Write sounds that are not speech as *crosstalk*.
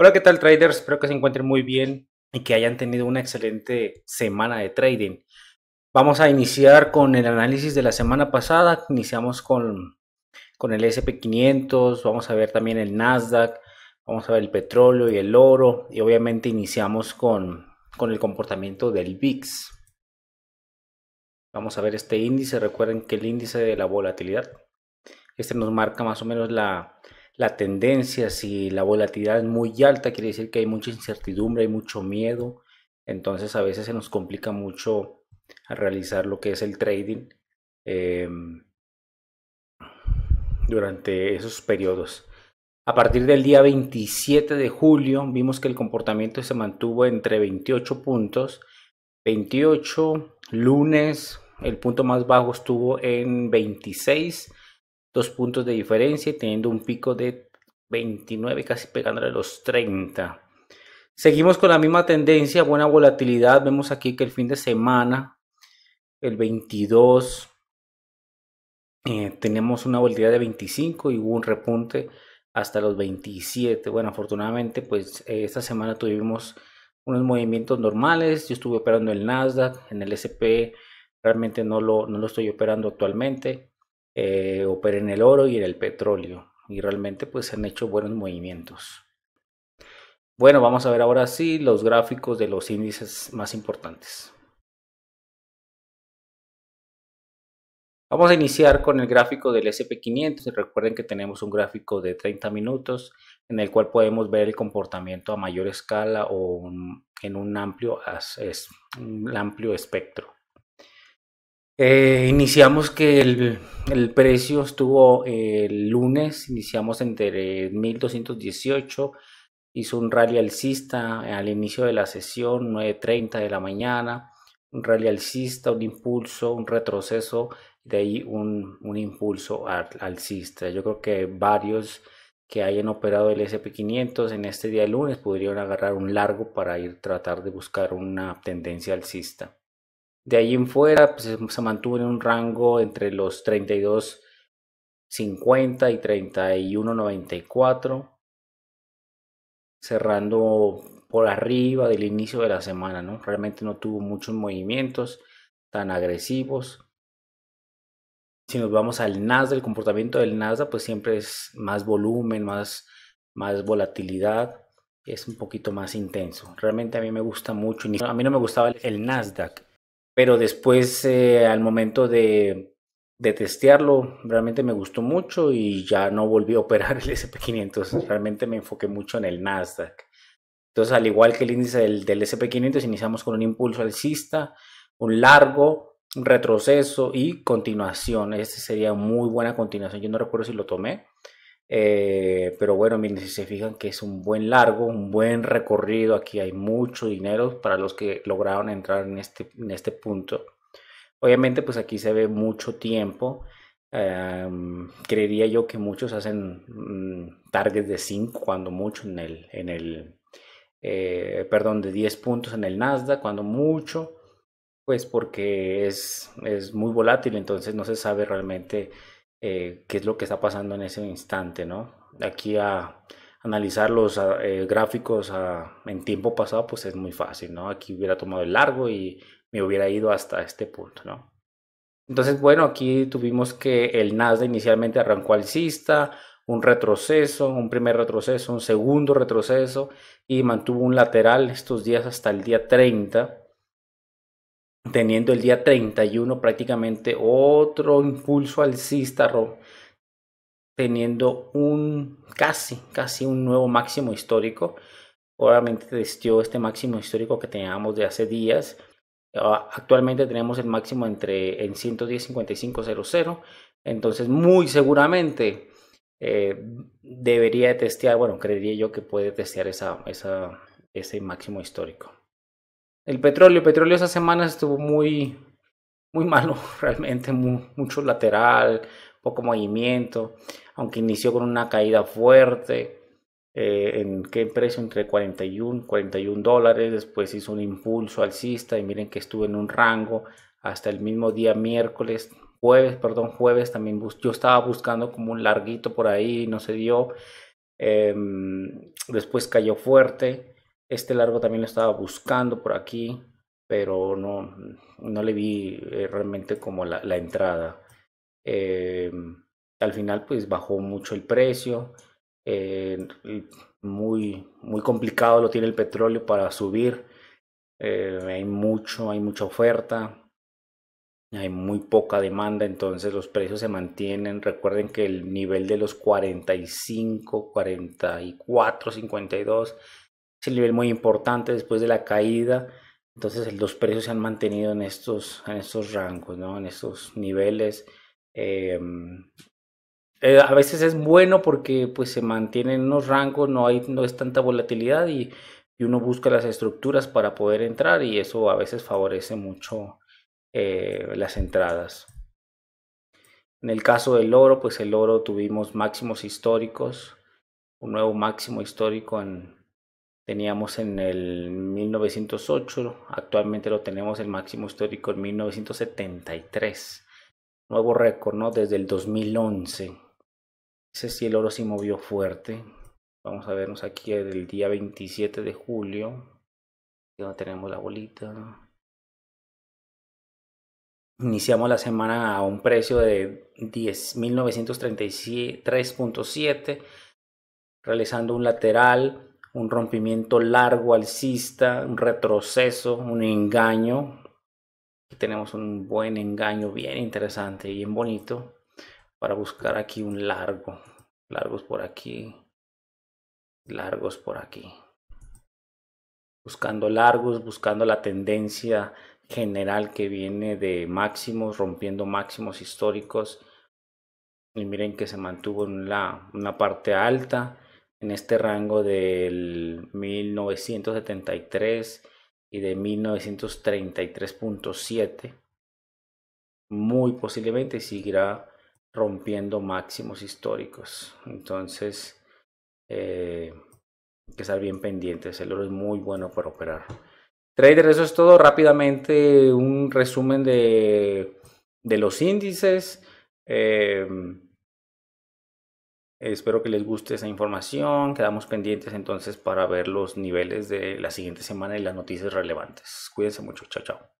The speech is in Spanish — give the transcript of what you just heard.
Hola, ¿qué tal traders? Espero que se encuentren muy bien y que hayan tenido una excelente semana de trading. Vamos a iniciar con el análisis de la semana pasada. Iniciamos con, con el SP500, vamos a ver también el Nasdaq, vamos a ver el petróleo y el oro y obviamente iniciamos con, con el comportamiento del VIX. Vamos a ver este índice, recuerden que el índice de la volatilidad, este nos marca más o menos la, la tendencia, si la volatilidad es muy alta, quiere decir que hay mucha incertidumbre, hay mucho miedo. Entonces a veces se nos complica mucho realizar lo que es el trading em, durante esos periodos. A partir del día 27 de julio vimos que el comportamiento se mantuvo entre 28 puntos. 28 lunes, el punto más bajo estuvo en 26 puntos de diferencia y teniendo un pico de 29, casi pegándole los 30. Seguimos con la misma tendencia, buena volatilidad. Vemos aquí que el fin de semana, el 22, eh, tenemos una volatilidad de 25 y hubo un repunte hasta los 27. Bueno, afortunadamente, pues esta semana tuvimos unos movimientos normales. Yo estuve operando el Nasdaq, en el SP, realmente no lo, no lo estoy operando actualmente eh, en el oro y en el petróleo. Y realmente pues se han hecho buenos movimientos. Bueno, vamos a ver ahora sí los gráficos de los índices más importantes. Vamos a iniciar con el gráfico del SP500. Recuerden que tenemos un gráfico de 30 minutos en el cual podemos ver el comportamiento a mayor escala o en un amplio, es, un amplio espectro. Eh, iniciamos que el, precio estuvo eh, el lunes, iniciamos entre 1218, hizo un rally alcista eh, al inicio de la sesión, 9.30 de la mañana, un rally alcista, un impulso, un retroceso, de ahí un, impulso alcista. Yo creo que varios que hayan operado el SP500 en este día de lunes podrían agarrar un largo para ir tratar de buscar una tendencia alcista. De ahí en fuera pues, se mantuvo en un rango entre los 32.50 y 31.94, cerrando por arriba del inicio de la semana, ¿no? Realmente no tuvo muchos movimientos tan agresivos. Si nos vamos al Nasdaq, el comportamiento del Nasdaq, pues siempre es más volumen, más, más volatilidad, es un poquito más intenso. Realmente a mí me gusta mucho, a mí no me gustaba el Nasdaq, pero después eh, al momento de, testearlo realmente me gustó mucho y ya no volví a operar el SP500, realmente me enfoqué mucho en el Nasdaq. Entonces al igual que el índice del, SP500 iniciamos con un impulso alcista, un largo retroceso y continuación, Este sería muy buena continuación, yo no recuerdo si lo tomé, eh, pero bueno, miren, si se fijan que es un buen largo, un buen recorrido, aquí hay mucho dinero para los que lograron entrar en este, en este punto. Obviamente, pues aquí se ve mucho tiempo. Em, creería yo que muchos hacen mm, targets de 5 cuando mucho en el, en el eh, perdón, de 10 puntos en el Nasdaq cuando mucho, pues porque es, es muy volátil, entonces no se sabe realmente eh, qué es lo que está pasando en ese instante, ¿no? Aquí a analizar los eh, gráficos en tiempo pasado, pues es muy fácil, ¿no? Aquí hubiera tomado el largo y me hubiera ido hasta este punto, ¿no? Entonces, bueno, aquí tuvimos que el Nasdaq inicialmente arrancó alcista, un retroceso, un primer retroceso, un segundo retroceso y mantuvo un lateral estos días hasta el día 30 teniendo el día 31 prácticamente otro impulso al teniendo un casi, casi un nuevo máximo histórico. Obviamente testió este máximo histórico que teníamos de hace días. Ah, actualmente tenemos el máximo entre en 110.55.00. Entonces, muy seguramente eh, debería testear, bueno, creería yo que puede testear esa, ese máximo histórico. El petróleo, el petróleo esa semana estuvo muy, muy malo, *laughs* realmente mucho lateral, poco movimiento, aunque inició con una caída fuerte. Eh, en qué precio entre 41 41 dólares después hizo un impulso alcista y miren que estuvo en un rango hasta el mismo día miércoles jueves perdón jueves también yo estaba buscando como un larguito por ahí no se dio em, después cayó fuerte este largo también lo estaba buscando por aquí, pero no, no le vi eh, realmente como la, entrada. Em, al final pues bajó mucho el precio. Em, muy, muy complicado lo tiene el petróleo para subir. Em, hay mucho, hay mucha oferta. Hay muy poca demanda, entonces los precios se mantienen. Recuerden que el nivel de los 45, 44, 52 es un nivel muy importante después de la caída. Entonces los precios se han mantenido en estos, en estos rangos, en estos niveles. Em, eh, a veces es bueno porque pues, se mantienen unos rangos, no, hay, no es tanta volatilidad y, uno busca las estructuras para poder entrar y eso a veces favorece mucho eh, las entradas. En el caso del oro, pues el oro tuvimos máximos históricos, un nuevo máximo histórico en, teníamos en el 1908, actualmente lo tenemos el máximo histórico en 1973. Nuevo récord, ¿no? Desde el 2011. Ese sí el oro se movió fuerte. Vamos a vernos aquí el día 27 de julio. Donde tenemos la bolita. Iniciamos la semana a un precio de 10.933.7, realizando un lateral un rompimiento largo alcista, un retroceso, un engaño. Aquí tenemos un buen engaño bien interesante, y bien bonito, para buscar aquí un largo, largos por aquí, largos por aquí. Buscando largos, buscando la tendencia general que viene de máximos, rompiendo máximos históricos. Y miren que se mantuvo en la, una parte alta en este rango del 1973 y de 1933.7 muy posiblemente seguirá rompiendo máximos históricos entonces eh, hay que estar bien pendientes el oro es muy bueno para operar trader eso es todo rápidamente un resumen de, de los índices eh, Espero que les guste esa información. Quedamos pendientes entonces para ver los niveles de la siguiente semana y las noticias relevantes. Cuídense mucho. Chao, chao.